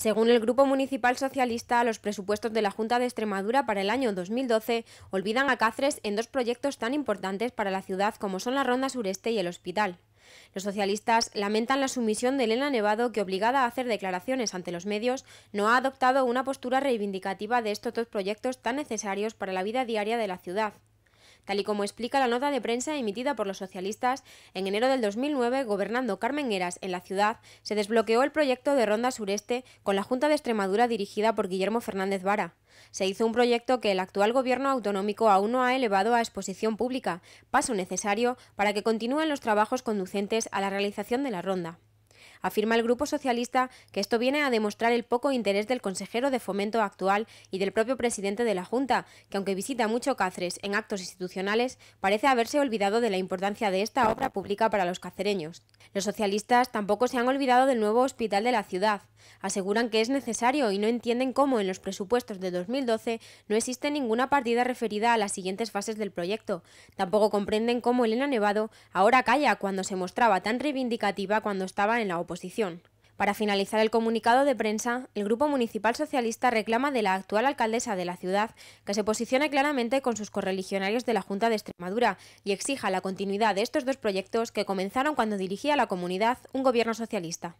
Según el Grupo Municipal Socialista, los presupuestos de la Junta de Extremadura para el año 2012 olvidan a Cáceres en dos proyectos tan importantes para la ciudad como son la Ronda Sureste y el hospital. Los socialistas lamentan la sumisión de Elena Nevado, que obligada a hacer declaraciones ante los medios, no ha adoptado una postura reivindicativa de estos dos proyectos tan necesarios para la vida diaria de la ciudad tal y como explica la nota de prensa emitida por los socialistas en enero del 2009, gobernando Carmen Heras en la ciudad, se desbloqueó el proyecto de Ronda Sureste con la Junta de Extremadura dirigida por Guillermo Fernández Vara. Se hizo un proyecto que el actual gobierno autonómico aún no ha elevado a exposición pública, paso necesario para que continúen los trabajos conducentes a la realización de la ronda. Afirma el Grupo Socialista que esto viene a demostrar el poco interés del consejero de fomento actual y del propio presidente de la Junta, que aunque visita mucho Cáceres en actos institucionales, parece haberse olvidado de la importancia de esta obra pública para los cacereños. Los socialistas tampoco se han olvidado del nuevo hospital de la ciudad. Aseguran que es necesario y no entienden cómo en los presupuestos de 2012 no existe ninguna partida referida a las siguientes fases del proyecto. Tampoco comprenden cómo Elena Nevado ahora calla cuando se mostraba tan reivindicativa cuando estaba en la oposición Posición. Para finalizar el comunicado de prensa, el Grupo Municipal Socialista reclama de la actual alcaldesa de la ciudad que se posicione claramente con sus correligionarios de la Junta de Extremadura y exija la continuidad de estos dos proyectos que comenzaron cuando dirigía la comunidad un gobierno socialista.